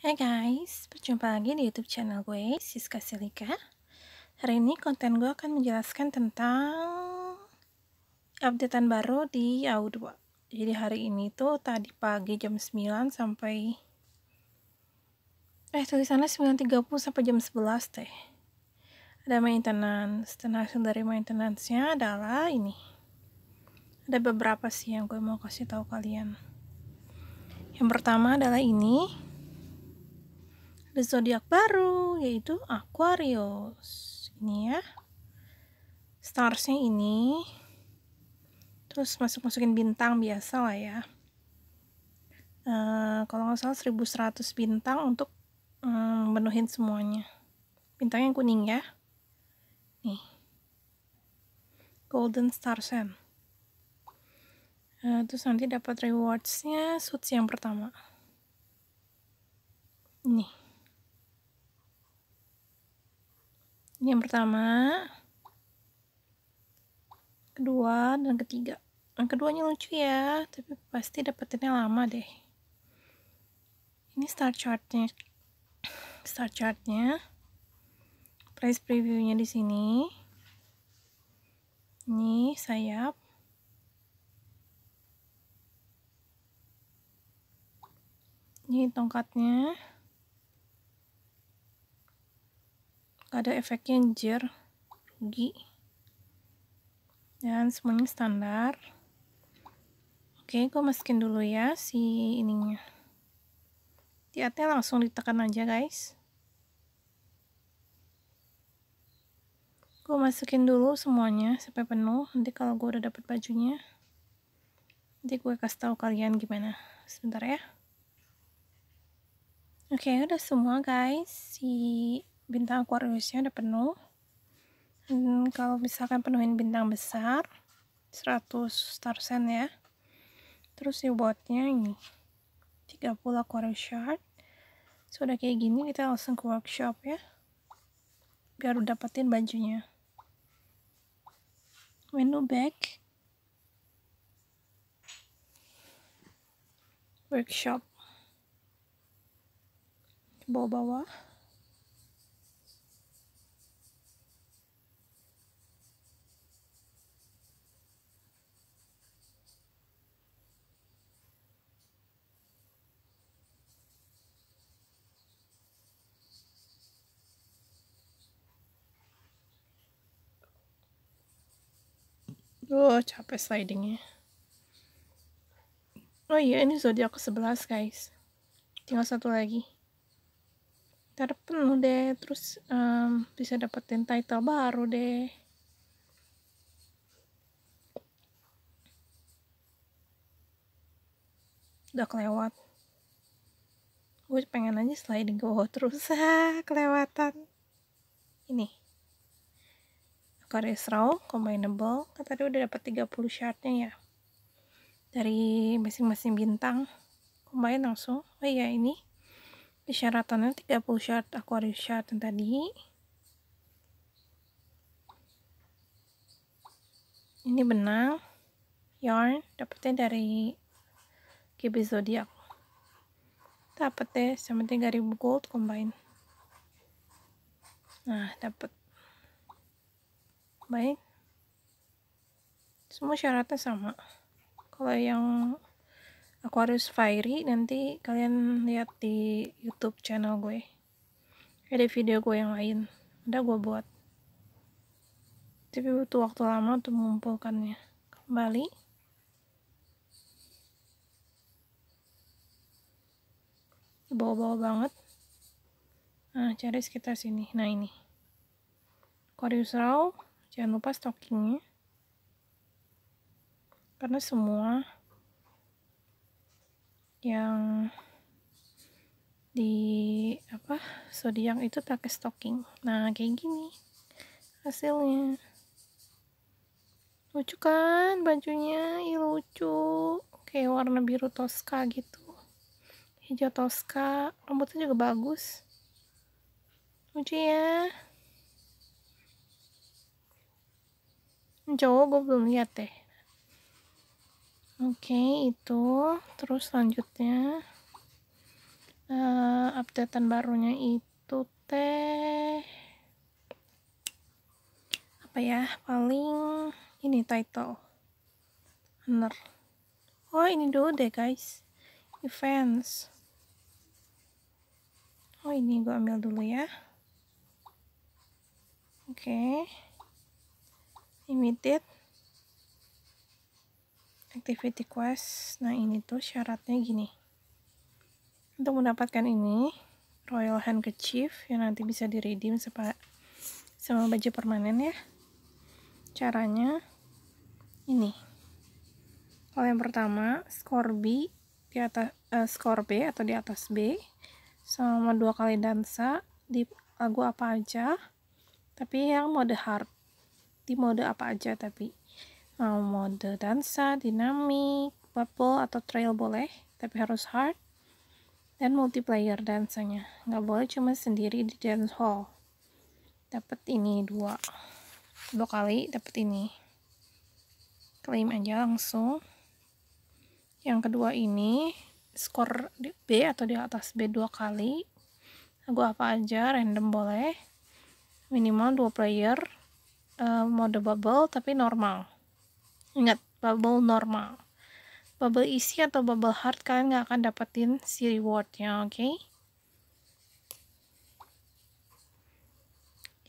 Hai guys, berjumpa lagi di YouTube channel gue, Siska Silika. Hari ini konten gue akan menjelaskan tentang updatean baru di AU2. Jadi hari ini tuh tadi pagi jam 9 sampai eh tulisannya 9.30 sampai jam 11 teh. Ada maintenance. Dan hasil dari maintenance-nya adalah ini. Ada beberapa sih yang gue mau kasih tahu kalian. Yang pertama adalah ini ada zodiak baru yaitu Aquarius ini ya starsnya ini terus masuk masukin bintang biasa lah ya uh, kalau nggak salah 1100 bintang untuk um, semuanya bintangnya yang kuning ya nih golden star sen uh, eh, terus nanti dapat rewardsnya suits yang pertama nih Ini yang pertama, kedua, dan ketiga. Yang keduanya lucu ya, tapi pasti dapetinnya lama deh. Ini star chartnya, star chartnya, price previewnya di sini. Ini sayap, ini tongkatnya gak ada efeknya jer rugi dan semuanya standar oke gue masukin dulu ya si ininya tiatnya langsung ditekan aja guys gue masukin dulu semuanya sampai penuh nanti kalau gue udah dapet bajunya nanti gue kasih tahu kalian gimana sebentar ya oke okay, udah semua guys si bintang Aquariusnya udah penuh hmm, kalau misalkan penuhin bintang besar 100 star sign ya terus buatnya ini 30 Aquarius shard sudah so, kayak gini kita langsung ke workshop ya biar udah dapetin bajunya menu back workshop bawah-bawah Aduh, capek slidingnya. Oh iya, ini zodiak ke-11, guys. Tinggal satu lagi. Ntar penuh deh, terus um, bisa dapetin title baru deh. Udah kelewat. Gue pengen aja sliding ke bawah terus. kelewatan. Ini garis row combinable kan tadi udah dapat 30 shardnya ya dari masing-masing bintang combine langsung oh iya ini persyaratannya 30 shard aquarius shard yang tadi ini benang yarn dapetnya dari GB Zodiac dapetnya sama 3000 gold combine nah dapet baik semua syaratnya sama kalau yang Aquarius Fiery nanti kalian lihat di YouTube channel gue ada video gue yang lain udah gue buat tapi butuh waktu lama untuk mengumpulkannya kembali bawa bawa banget nah cari sekitar sini nah ini Aquarius Raw jangan lupa stockingnya karena semua yang di apa zodiak itu pakai stocking nah kayak gini hasilnya lucu kan bajunya Ih, lucu kayak warna biru toska gitu hijau toska rambutnya juga bagus lucu ya cowok gue belum lihat deh oke okay, itu terus selanjutnya uh, updatean barunya itu teh apa ya paling ini title bener oh ini dulu deh guys events oh ini gue ambil dulu ya oke okay limited activity quest nah ini tuh syaratnya gini untuk mendapatkan ini royal handkerchief yang nanti bisa di redeem sama baju permanen ya caranya ini kalau yang pertama skor B di atas uh, eh, skor B atau di atas B sama dua kali dansa di lagu apa aja tapi yang mode hard di mode apa aja tapi mau mode dansa, dinamik, bubble atau trail boleh tapi harus hard dan multiplayer dansanya nggak boleh cuma sendiri di dance hall dapat ini dua dua kali dapat ini klaim aja langsung yang kedua ini skor B atau di atas B dua kali lagu apa aja random boleh minimal dua player Eh, mode bubble tapi normal ingat bubble normal bubble isi atau bubble hard kalian nggak akan dapetin si rewardnya oke okay?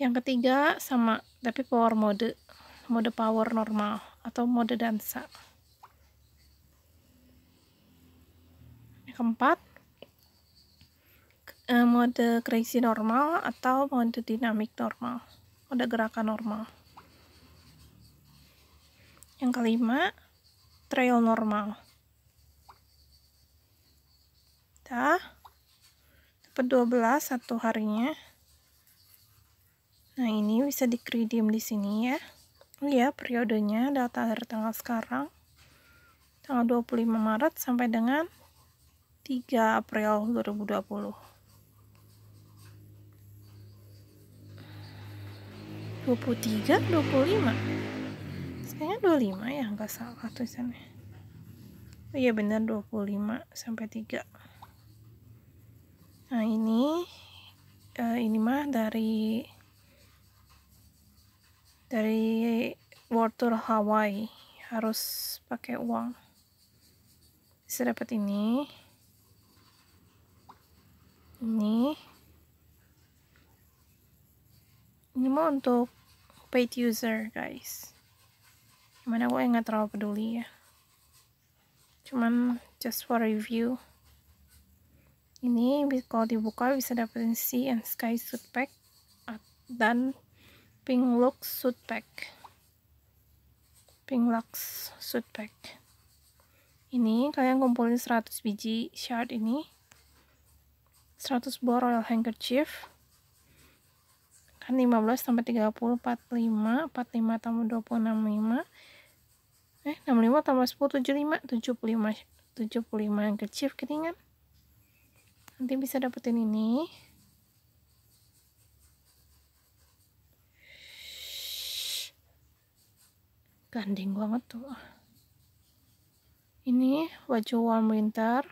yang ketiga sama tapi power mode mode power normal atau mode dansa yang keempat eh, mode crazy normal atau mode dinamik normal mode gerakan normal yang kelima trail normal dah dapat 12 satu harinya nah ini bisa di di sini ya oh, ya periodenya data dari tanggal sekarang tanggal 25 Maret sampai dengan 3 April 2020 23, 25 kayaknya 25 ya nggak salah tulisannya oh iya benar 25 sampai 3 nah ini uh, ini mah dari dari World Tour Hawaii harus pakai uang bisa dapat ini ini ini mah untuk paid user guys Cuman aku nggak terlalu peduli ya. Cuman just for review. Ini kalau dibuka bisa dapetin Sea and Sky Suit Pack dan Pink Lux Suit Pack. Pink Lux Suit Pack. Ini kalian kumpulin 100 biji shard ini. 100 buah royal handkerchief kan 15 tambah 30 45 45 tambah 265 65 eh 65 tambah 10 75 75 75 yang kecil keringan nanti bisa dapetin ini gandeng banget tuh ini baju warm winter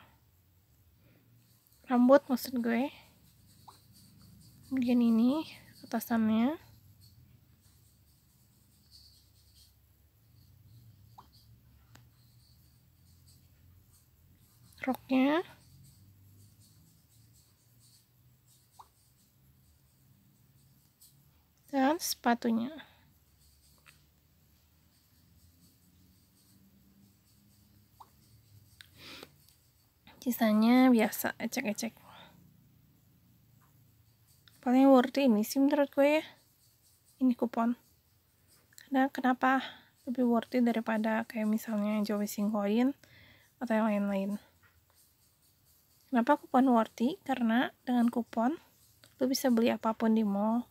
rambut maksud gue kemudian ini tasannya, roknya dan sepatunya sisanya biasa ecek-ecek soalnya worth ini sih menurut gue ya ini kupon karena kenapa lebih worth it daripada kayak misalnya Jowissing Coin atau yang lain-lain kenapa kupon worth it? karena dengan kupon lu bisa beli apapun di mall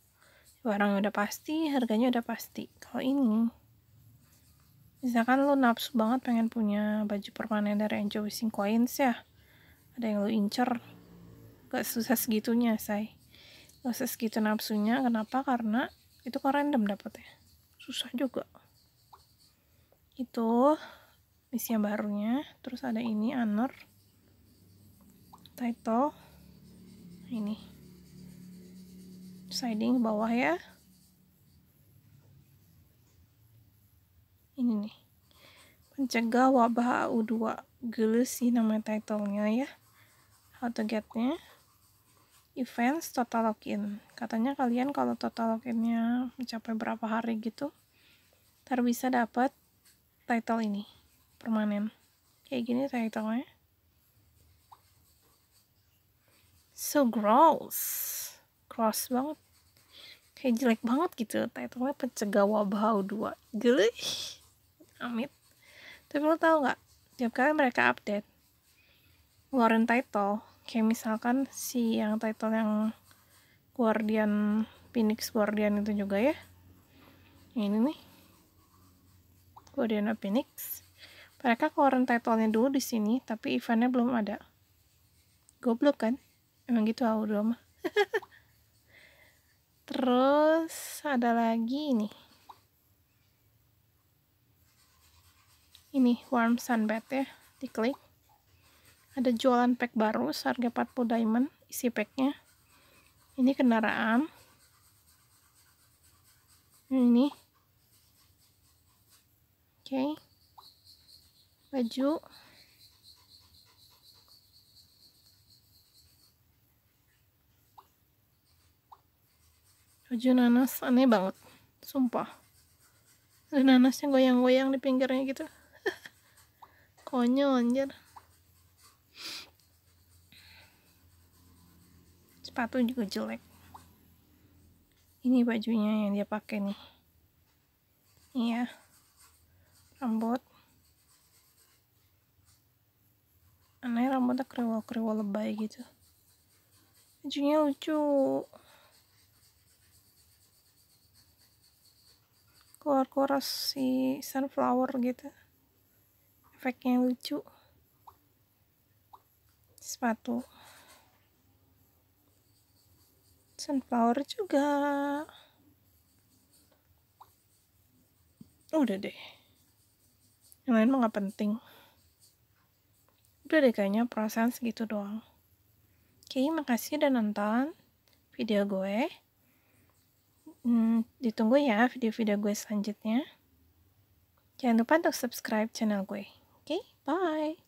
barangnya udah pasti harganya udah pasti kalau ini misalkan lu nafsu banget pengen punya baju permanen dari Enjoy Coins ya ada yang lu incer gak susah segitunya say proses kita nafsunya kenapa karena itu kan random ya susah juga itu misi yang barunya terus ada ini honor title ini siding bawah ya ini nih mencegah wabah AU2 gelis sih nama titlenya ya how to get-nya events total login katanya kalian kalau total loginnya mencapai berapa hari gitu ntar bisa dapat title ini permanen kayak gini titlenya so gross gross banget kayak jelek banget gitu titlenya pencegah wabah 2 geli amit tapi lo tau gak tiap kali mereka update ngeluarin title kayak misalkan si yang title yang Guardian Phoenix Guardian itu juga ya ini nih Guardian of Phoenix mereka keluarin title-nya dulu di sini tapi eventnya belum ada goblok kan emang gitu aku mah terus ada lagi ini ini warm sunbed ya diklik ada jualan pack baru seharga 40 diamond isi packnya ini kendaraan nah, ini oke okay. baju baju nanas aneh banget sumpah ada nanasnya goyang-goyang di pinggirnya gitu konyol anjir sepatu juga jelek ini bajunya yang dia pakai nih iya rambut aneh rambutnya kriwal-kriwal lebay gitu bajunya lucu keluar-keluar si sunflower gitu efeknya lucu sepatu sunflower juga udah deh yang lain mah gak penting udah deh kayaknya perasaan segitu doang oke makasih udah nonton video gue hmm, ditunggu ya video-video gue selanjutnya jangan lupa untuk subscribe channel gue oke bye